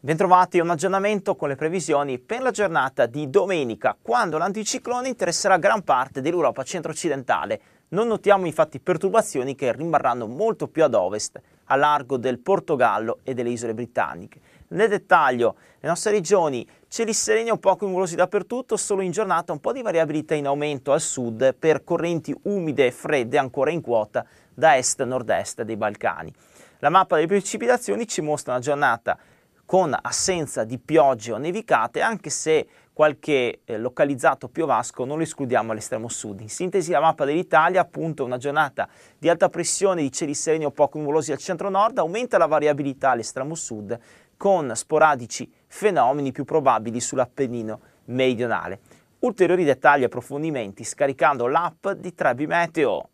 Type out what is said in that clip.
Bentrovati a un aggiornamento con le previsioni per la giornata di domenica, quando l'anticiclone interesserà gran parte dell'Europa centro-occidentale. Non notiamo infatti perturbazioni che rimarranno molto più ad ovest, a largo del Portogallo e delle isole britanniche. Nel dettaglio, le nostre regioni, cieli sereni un po' nuvolosi dappertutto, solo in giornata un po' di variabilità in aumento al sud per correnti umide e fredde ancora in quota da est-nord-est dei Balcani. La mappa delle precipitazioni ci mostra una giornata con assenza di piogge o nevicate, anche se qualche eh, localizzato piovasco non lo escludiamo all'estremo sud. In sintesi la mappa dell'Italia, appunto una giornata di alta pressione, di cieli sereni o poco nuvolosi al centro-nord, aumenta la variabilità all'estremo sud con sporadici fenomeni più probabili sull'Appennino meridionale. Ulteriori dettagli e approfondimenti scaricando l'app di Trebi Meteo.